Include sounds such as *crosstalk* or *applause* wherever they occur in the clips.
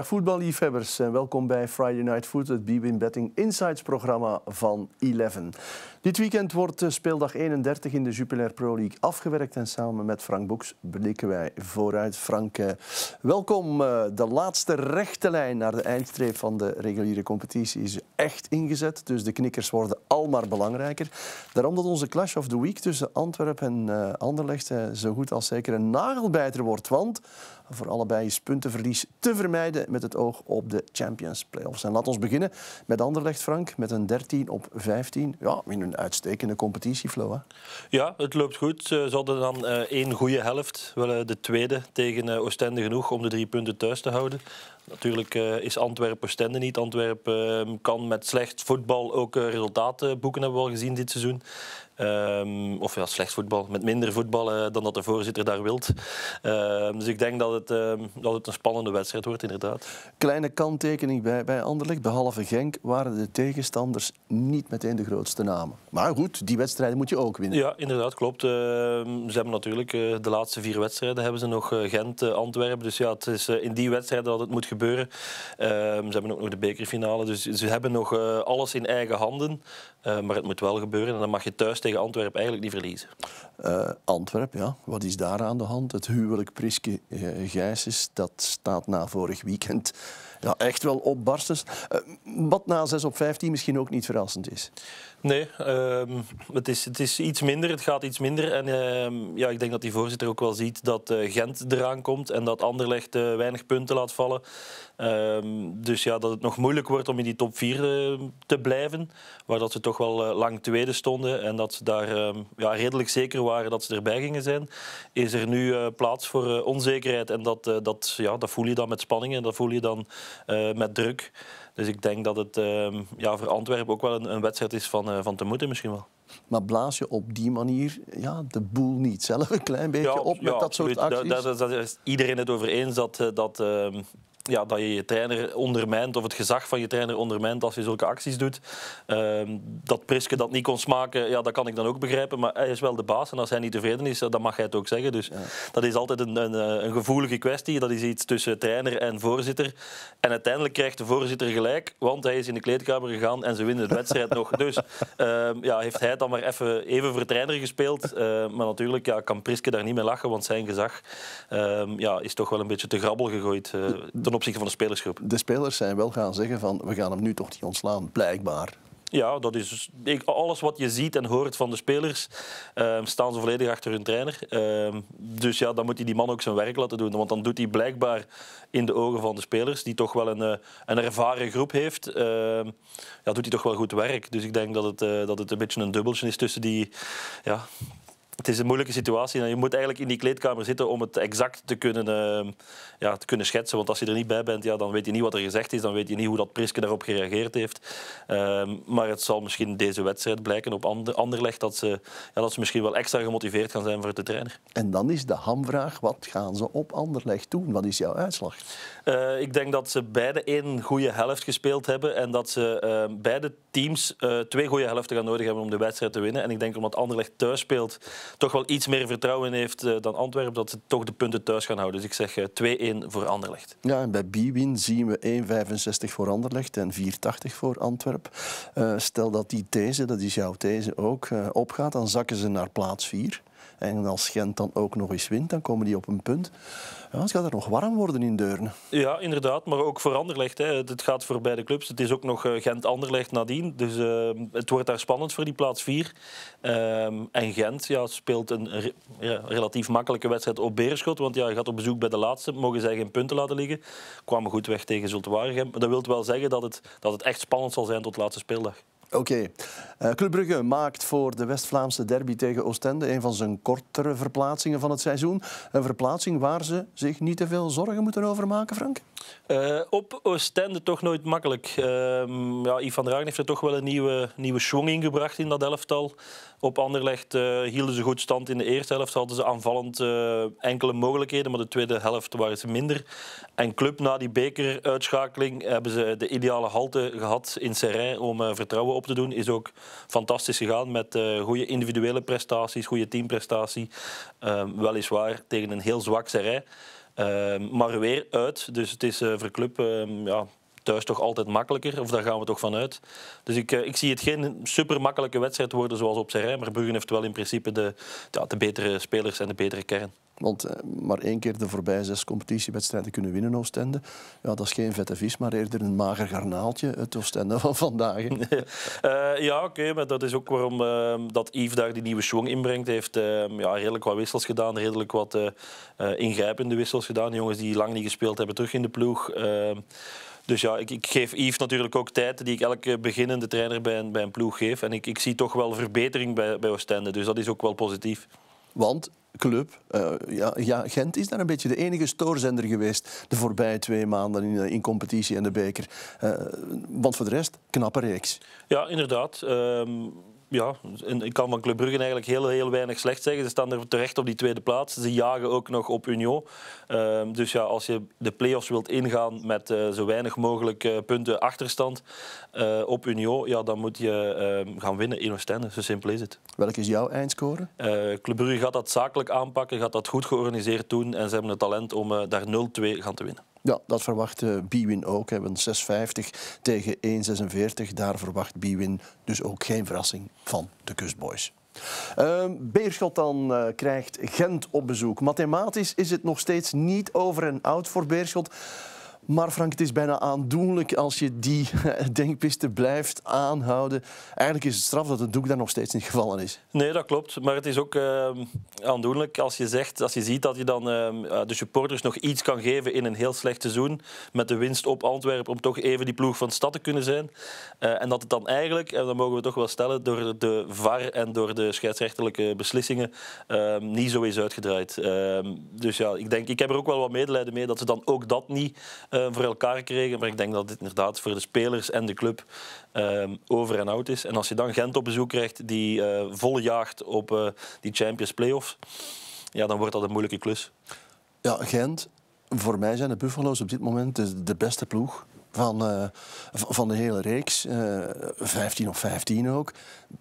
Dag voetballiefhebbers en welkom bij Friday Night Foot, het BWIN Betting Insights programma van Eleven. Dit weekend wordt speeldag 31 in de Jupiler Pro League afgewerkt en samen met Frank Boeks blikken wij vooruit. Frank, eh, welkom. Eh, de laatste rechte lijn naar de eindstreep van de reguliere competitie is echt ingezet, dus de knikkers worden al maar belangrijker. Daarom dat onze clash of the week tussen Antwerpen en eh, Anderlecht zo goed als zeker een nagelbijter wordt, want voor allebei is puntenverlies te vermijden met het oog op de Champions Playoffs. En laat ons beginnen met Anderlecht, Frank, met een 13 op 15. Ja, in een uitstekende competitieflow. Hè? Ja, het loopt goed. Eh, ze hadden dan eh, één goede helft, wel eh, de tweede tegen Oostende genoeg om de drie punten thuis te houden. Natuurlijk is Antwerpen Oostende niet. Antwerpen ehm, kan met slecht voetbal ook resultaten boeken, hebben we al gezien dit seizoen. Ehm, of ja, slecht voetbal. Met minder voetbal eh, dan dat de voorzitter daar wilt. Ehm, dus ik denk dat het, ehm, dat het een spannende wedstrijd wordt, inderdaad. Kleine kanttekening bij, bij Anderlecht. Behalve Genk waren de tegenstanders niet meteen de grootste namen. Maar goed, die wedstrijden moet je ook winnen. Ja, inderdaad, klopt. ze hebben natuurlijk eh, de laatste vier wedstrijden hebben ze nog eh, Gent, Antwerpen. Dus ja, het is in die wedstrijden dat het moet gebeuren. ze hebben ook nog de bekerfinale. Dus ze hebben nog alles in eigen handen. Eh, maar het moet wel gebeuren en dan mag je thuis tegen Antwerpen eigenlijk niet verliezen. Uh, eh, Antwerpen, ja. Wat is daar aan de hand? Het huwelijk Priske eh, is dat staat na vorig weekend ja, echt wel opbarstens. Uh, wat na 6 op 15 misschien ook niet verrassend is. Nee, ehm, het, is, het is iets minder, het gaat iets minder. En ehm, ja, ik denk dat die voorzitter ook wel ziet dat Gent eraan komt en dat Anderlecht weinig punten laat vallen. Ehm, dus ja, dat het nog moeilijk wordt om in die top 4 te blijven, waar dat ze toch toch wel eh, lang tweede stonden en dat ze daar ehm, ja, redelijk zeker waren dat ze erbij gingen zijn, is er nu eh, plaats voor eh, onzekerheid. En dat, dat, ja, dat voel je dan met spanning en dat voel je dan met druk. Dus ik denk dat het ehm, ja, voor Antwerpen ook wel een, een wedstrijd is van, van te moeten misschien wel. Maar blaas je op die manier ja, de boel niet zelf een klein beetje op met dat soort absoluut. acties? Daar, is iedereen het over eens dat, dat, ehm, ja, dat je je trainer ondermijnt of het gezag van je trainer ondermijnt als je zulke acties doet. Ehm, dat Priske dat niet kon smaken, ja, dat kan ik dan ook begrijpen. Maar hij is wel de baas en als hij niet tevreden is, dan mag hij het ook zeggen. Dus dat is altijd een, een, eh, een, gevoelige kwestie. Dat is iets tussen trainer en voorzitter. En uiteindelijk krijgt de voorzitter gelijk, want hij is in de kleedkamer gegaan en ze winnen de wedstrijd nog. Dus ehm, ja, heeft hij dan maar even, even voor trainer gespeeld. Ehm, maar natuurlijk ja, kan Priske daar niet mee lachen, want zijn gezag ja, is toch wel een beetje te grabbel gegooid eh, ten opzichte van de spelersgroep. De spelers zijn wel gaan zeggen van we gaan hem nu toch niet ontslaan, blijkbaar. Ja, dat is dus- alles wat je ziet en hoort van de spelers, uh, staan ze volledig achter hun trainer. Ehm, dus ja, dan moet hij die man ook zijn werk laten doen. Want dan doet hij blijkbaar in de ogen van de spelers, die toch wel een, eh, een ervaren groep heeft, uh, ja, doet hij toch wel goed werk. Dus ik denk dat het, eh, dat het een beetje een dubbeltje is tussen die, ja, het is een moeilijke situatie. Je moet eigenlijk in die kleedkamer zitten om het exact te kunnen, ehm, ja, te kunnen schetsen. Want als je er niet bij bent, ja, dan weet je niet wat er gezegd is. Dan weet je niet hoe dat Priske daarop gereageerd heeft. Ehm, maar het zal misschien deze wedstrijd blijken op Anderleg, Anderlecht... Dat ze, ja, dat ze misschien wel extra gemotiveerd gaan zijn voor de trainer. En dan is de hamvraag, wat gaan ze op Anderlecht doen? Wat is jouw uitslag? Eh, ik denk dat ze beide één goede helft gespeeld hebben. En dat ze ehm, beide teams eh, twee goede helften gaan nodig hebben om de wedstrijd te winnen. En ik denk omdat Anderlecht thuis speelt toch wel iets meer vertrouwen heeft eh, dan Antwerpen, dat ze toch de punten thuis gaan houden. Dus ik zeg 2-1 eh, voor Anderlecht. Ja, en bij Biwin zien we 1,65 voor Anderlecht en 4,80 voor Antwerpen. Eh, stel dat die these, dat is jouw these ook, opgaat, dan zakken ze naar plaats 4. En als Gent dan ook nog eens wint, dan komen die op een punt. Ja, het gaat er nog warm worden in Deurne. Ja, inderdaad. Maar ook voor Anderlecht. Hè. Het gaat voor beide clubs. Het is ook nog eh, Gent-Anderlecht nadien. Dus ehm, het wordt daar spannend voor die plaats 4. Ehm, en Gent ja, speelt een relatief makkelijke wedstrijd op Beerschot. Want ja, je gaat op bezoek bij de laatste. Mogen zij geen punten laten liggen. Kwamen goed weg tegen Zulte Waregem. Dat wil wel zeggen dat het, dat het echt spannend zal zijn tot de laatste speeldag. Oké. Eh, Club Brugge maakt voor de West-Vlaamse derby tegen Oostende een van zijn kortere verplaatsingen van het seizoen. Een verplaatsing waar ze zich niet te veel zorgen moeten over maken, Frank? Uh, op Oostende toch nooit makkelijk. Uh, ja, Ivan Dragen heeft er toch wel een nieuwe, nieuwe swing ingebracht in dat elftal. Op Anderlecht eh, hielden ze goed stand in de eerste helft. Hadden ze aanvallend eh, enkele mogelijkheden, maar de tweede helft waren ze minder. En club na die bekeruitschakeling hebben ze de ideale halte gehad in Serrain om vertrouwen op te doen. Is ook fantastisch gegaan met goede individuele prestaties, goede teamprestatie. Ehm, weliswaar tegen een heel zwak Serrain. Ehm, maar weer uit. Dus het is eh, voor club ehm, ja, thuis toch altijd makkelijker. Of daar gaan we toch vanuit. Dus ik, eh, ik zie het geen super makkelijke wedstrijd worden zoals op zijn rij. Maar Bruggen heeft wel in principe de, ja, de betere spelers en de betere kern. Want eh, maar één keer de voorbije zes competitiewedstrijden kunnen winnen Oostende. Ja, dat is geen vette vis, maar eerder een mager garnaaltje het Oostende van vandaag. *laughs* Eh, ja, oké, maar dat is ook waarom ehm, dat Yves daar die nieuwe schwung inbrengt. Hij heeft ehm, ja, redelijk wat wissels gedaan, redelijk wat eh, ingrijpende wissels gedaan. Jongens die lang niet gespeeld hebben, terug in de ploeg. Ehm, dus ja, ik, ik, geef Yves natuurlijk ook tijd die ik elke beginnende trainer bij een, bij een ploeg geef. En ik, ik zie toch wel verbetering bij, bij Oostende. Dus dat is ook wel positief. Want club. Eh, ja, ja, Gent is daar een beetje de enige stoorzender geweest de voorbije twee maanden in, eh, in competitie en de beker. Eh, want voor de rest, knappe reeks. Ja, inderdaad. Ehm, ja, ik kan van Club Brugge eigenlijk heel, heel weinig slecht zeggen. Ze staan er terecht op die tweede plaats. Ze jagen ook nog op Union. Ehm, dus ja, als je de play-offs wilt ingaan met eh, zo weinig mogelijk eh, punten achterstand eh, op Union, ja, dan moet je ehm, gaan winnen in Oostende. Zo simpel is het. Welk is jouw eindscore? Club Brugge gaat dat zakelijk aanpakken, gaat dat goed georganiseerd doen en ze hebben het talent om daar 0-2 gaan te winnen. Ja, dat verwacht uh, eh, Biwin ook. Hè. 6,50 tegen 1,46. Daar verwacht Biwin dus ook geen verrassing van de Kustboys. Ehm, Beerschot dan eh, krijgt Gent op bezoek. Mathematisch is het nog steeds niet over en out voor Beerschot. Maar Frank, het is bijna aandoenlijk als je die *laughs* denkpiste blijft aanhouden. Eigenlijk is het straf dat het doek daar nog steeds niet gevallen is. Nee, dat klopt. Maar het is ook ehm, aandoenlijk als je, zegt, als je ziet dat je dan ehm, eh, de supporters nog iets kan geven in een heel slecht seizoen. Met de winst op Antwerpen om toch even die ploeg van de stad te kunnen zijn. Eh, en dat het dan eigenlijk, en eh, dat mogen we toch wel stellen, door de VAR en door de scheidsrechtelijke beslissingen ehm, niet zo is uitgedraaid. dus ja, ik denk, ik heb er ook wel wat medelijden mee dat ze dan ook dat niet eh, voor elkaar gekregen. Maar ik denk dat dit inderdaad voor de spelers en de club ehm, over en out is. En als je dan Gent op bezoek krijgt die uh, volle jaagt op eh, die Champions Playoffs, ja, dan wordt dat een moeilijke klus. Ja, Gent, voor mij zijn de Buffalo's op dit moment de, de beste ploeg van, van de hele reeks. Uh, 15 of 15 ook.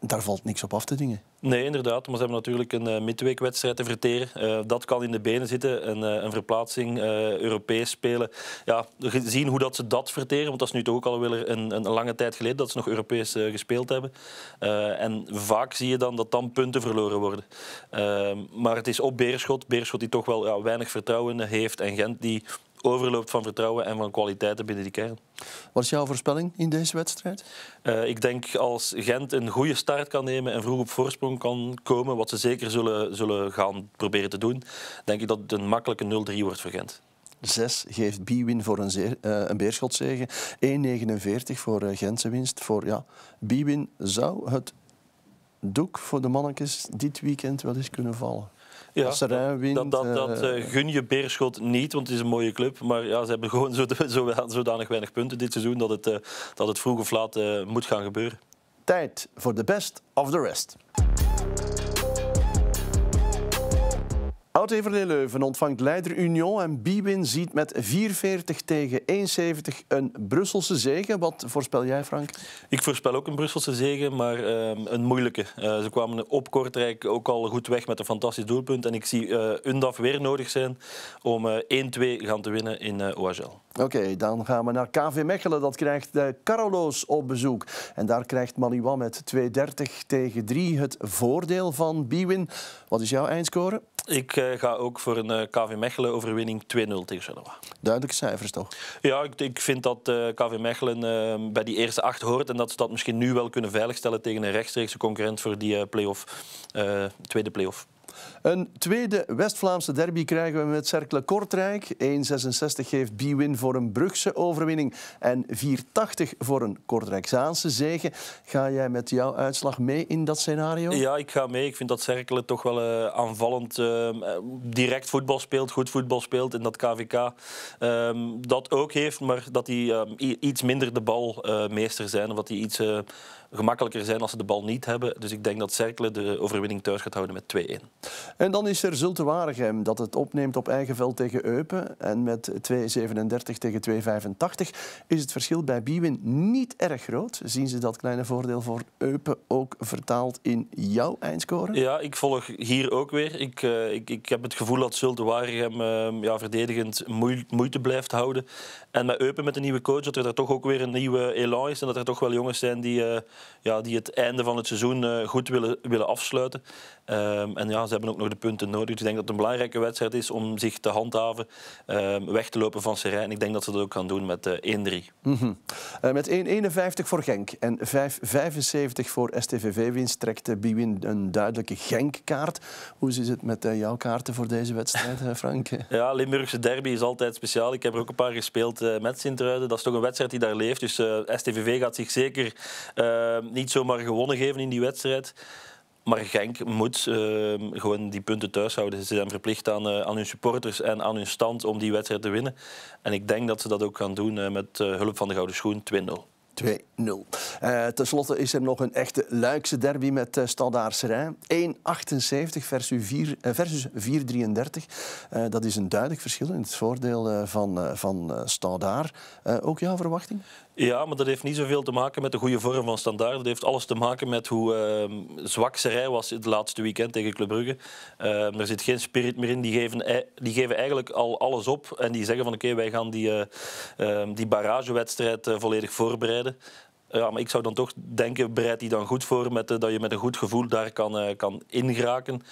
Daar valt niks op af te dingen. Nee, inderdaad. Maar ze hebben natuurlijk een eh, midweekwedstrijd te verteren. Eh, dat kan in de benen zitten. een eh, verplaatsing, Europees spelen. Ja, zien hoe dat ze dat verteren. Want dat is nu toch ook al een, een lange tijd geleden dat ze nog Europees gespeeld hebben. en vaak zie je dan dat dan punten verloren worden. maar het is op Beerschot. Beerschot die toch wel ja, weinig vertrouwen heeft. En Gent die overloopt van vertrouwen en van kwaliteiten binnen die kern. Wat is jouw voorspelling in deze wedstrijd? Eh, ik denk als Gent een goede start kan nemen en vroeg op voorsprong kan komen, wat ze zeker zullen, zullen gaan proberen te doen, denk ik dat het een makkelijke 0-3 wordt voor Gent. 6 geeft Biwin voor een, uh, beerschotzegen. 1,49 voor eh, Gentse winst. Voor, ja, Biwin zou het doek voor de mannetjes dit weekend wel eens kunnen vallen. Ja, dat, dat, dat eh, eh, gun je Beerschot niet, want het is een mooie club. Maar ja, ze hebben *laughs* gewoon zo, zo, zodanig weinig punten dit seizoen dat het, eh, dat het vroeg of laat moet gaan gebeuren. Tijd voor de best of the rest. Oud-Everlee Leuven ontvangt leider Union en Biwin ziet met 44 tegen 71 een Brusselse zegen. Wat voorspel jij, Frank? Ik voorspel ook een Brusselse zegen, maar ehm, een moeilijke. Eh, ze kwamen op Kortrijk ook al goed weg met een fantastisch doelpunt. En ik zie uh, UNDAF weer nodig zijn om 1-2 eh, gaan te winnen in uh, Oké, dan gaan we naar KV Mechelen. Dat krijgt de Carolo's op bezoek. En daar krijgt Maliwa met 230 tegen 3 het voordeel van Biwin. Wat is jouw eindscore? Ik eh, ga ook voor een eh, KV Mechelen overwinning 2-0 tegen Genoa. Duidelijke cijfers toch? Ja, ik, ik vind dat uh, eh, KV Mechelen ehm, bij die eerste acht hoort en dat ze dat misschien nu wel kunnen veiligstellen tegen een rechtstreekse concurrent voor die play-off, tweede play-off. Een tweede West-Vlaamse derby krijgen we met Cercle Kortrijk. 1,66 geeft win voor een Brugse overwinning en 4,80 voor een Zaanse zegen. Ga jij met jouw uitslag mee in dat scenario? Ja, ik ga mee. Ik vind dat Cercle toch wel eh, aanvallend ehm, eh, direct voetbal speelt, goed voetbal speelt. En dat KVK ehm, dat ook heeft, maar dat die ehm, iets minder de bal eh, meester zijn. Of dat die iets gemakkelijker zijn als ze de bal niet hebben. Dus ik denk dat Cercle de overwinning thuis gaat houden met 2-1. En dan is er Zulte Waregem dat het opneemt op eigen veld tegen Eupen. En met 2,37 tegen 2,85 is het verschil bij Biwin niet erg groot. Zien ze dat kleine voordeel voor Eupen ook vertaald in jouw eindscore? Ja, ik volg hier ook weer. Ik, eh, ik, ik heb het gevoel dat Zulte Waregem ehm, ja, verdedigend moeite blijft houden. En met Eupen met de nieuwe coach, dat er daar toch ook weer een nieuwe elan is. En dat er toch wel jongens zijn die... Eh, ja, die het einde van het seizoen eh, goed willen, willen afsluiten. Ehm, en ja, ze hebben ook nog de punten nodig. Dus ik denk dat het een belangrijke wedstrijd is om zich te handhaven, ehm, weg te lopen van Serijn. En ik denk dat ze dat ook gaan doen met 1-3. Mm -hmm. met 1,51 voor Genk en 5-75 voor STVV-winst trekt eh, Biwin een duidelijke Genk-kaart. Hoe is het met eh, jouw kaarten voor deze wedstrijd, Frank? *laughs* Ja, Limburgse derby is altijd speciaal. Ik heb er ook een paar gespeeld met Sint-Truiden. Dat is toch een wedstrijd die daar leeft. Dus STVV gaat zich zeker Ehm, niet zomaar gewonnen geven in die wedstrijd. Maar Genk moet ehm, gewoon die punten thuis houden. Ze zijn verplicht aan, eh, aan, hun supporters en aan hun stand om die wedstrijd te winnen. En ik denk dat ze dat ook gaan doen eh, met eh, hulp van de Gouden Schoen 2-0. 2-0. Ten slotte is er nog een echte Luikse derby met uh, Standaard Serijn. 1,78 versus 4,33. Uh, dat is een duidelijk verschil in het voordeel van, van Standaard. ook jouw verwachting? Ja, maar dat heeft niet zoveel te maken met de goede vorm van Standaard. Dat heeft alles te maken met hoe uh, zwak rij was het laatste weekend tegen Club Brugge. Ehm, er zit geen spirit meer in. Die geven, die geven eigenlijk al alles op. En die zeggen van oké, wij gaan die, uh, die barragewedstrijd eh, volledig voorbereiden. Ja, maar ik zou dan toch denken, bereid die dan goed voor met, dat je met een goed gevoel daar kan, eh, kan ingeraken.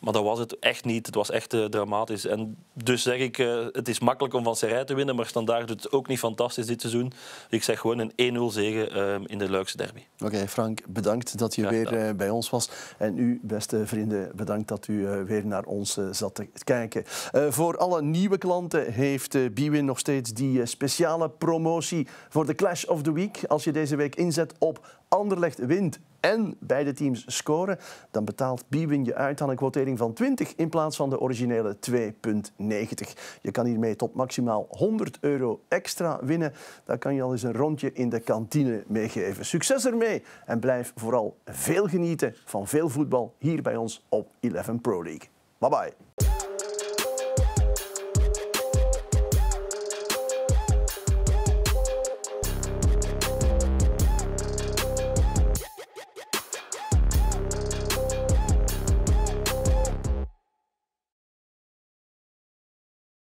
Maar dat was het echt niet. Het was echt eh, dramatisch. En dus zeg ik, eh, het is makkelijk om van Serij te winnen, maar Standaard doet het ook niet fantastisch dit seizoen. Ik zeg gewoon een 1-0 zegen ehm, in de Luikse derby. Oké, Frank, bedankt dat je weer eh, bij ons was. En u, beste vrienden, bedankt dat u weer naar ons zat te kijken. voor alle nieuwe klanten heeft Biwin nog steeds die speciale promotie voor de Clash of the Week. Als je deze week inzet op legt wint en beide teams scoren, dan betaalt Bwin je uit aan een quotering van 20 in plaats van de originele 2,90. Je kan hiermee tot maximaal 100 euro extra winnen. Daar kan je al eens een rondje in de kantine meegeven. Succes ermee en blijf vooral veel genieten van veel voetbal hier bij ons op 11 Pro League. Bye bye.